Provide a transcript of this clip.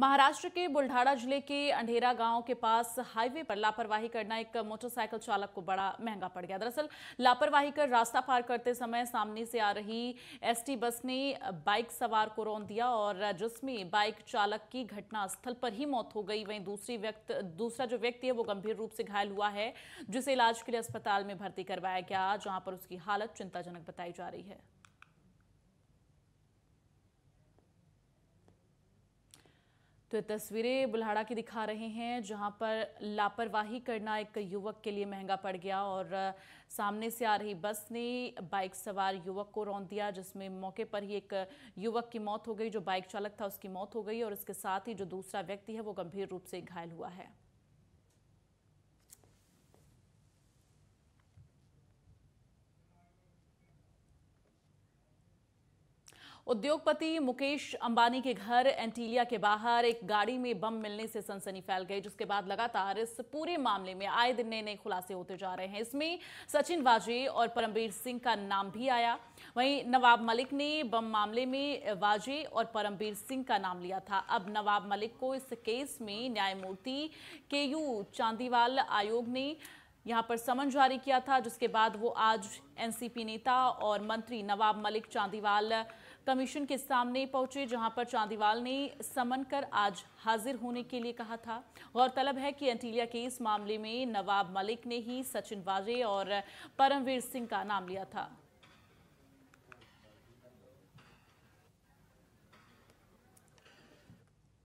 महाराष्ट्र के बुल्ढाड़ा जिले के अंधेरा गांव के पास हाईवे पर लापरवाही करना एक मोटरसाइकिल चालक को बड़ा महंगा पड़ गया दरअसल लापरवाही कर रास्ता पार करते समय सामने से आ रही एसटी बस ने बाइक सवार को रौन दिया और जिसमें बाइक चालक की घटना स्थल पर ही मौत हो गई वहीं दूसरी व्यक्त दूसरा जो व्यक्ति है वो गंभीर रूप से घायल हुआ है जिसे इलाज के लिए अस्पताल में भर्ती करवाया गया जहां पर उसकी हालत चिंताजनक बताई जा रही है तो तस्वीरें बुल्हाड़ा की दिखा रहे हैं जहां पर लापरवाही करना एक युवक के लिए महंगा पड़ गया और सामने से आ रही बस ने बाइक सवार युवक को रौंद दिया जिसमें मौके पर ही एक युवक की मौत हो गई जो बाइक चालक था उसकी मौत हो गई और इसके साथ ही जो दूसरा व्यक्ति है वो गंभीर रूप से घायल हुआ है उद्योगपति मुकेश अंबानी के घर एंटीलिया के बाहर एक गाड़ी में बम मिलने से सनसनी फैल गई जिसके बाद लगातार इस पूरे मामले में आए दिन नए नए खुलासे होते जा रहे हैं इसमें सचिन वाजे और परमवीर सिंह का नाम भी आया वहीं नवाब मलिक ने बम मामले में वाजे और परमवीर सिंह का नाम लिया था अब नवाब मलिक को इस केस में न्यायमूर्ति के यू चांदीवाल आयोग ने यहां पर समन जारी किया था जिसके बाद वो आज एनसीपी नेता और मंत्री नवाब मलिक चांदीवाल कमीशन के सामने पहुंचे जहां पर चांदीवाल ने समन कर आज हाजिर होने के लिए कहा था गौरतलब है कि एंटीलिया के इस मामले में नवाब मलिक ने ही सचिन वाजे और परमवीर सिंह का नाम लिया था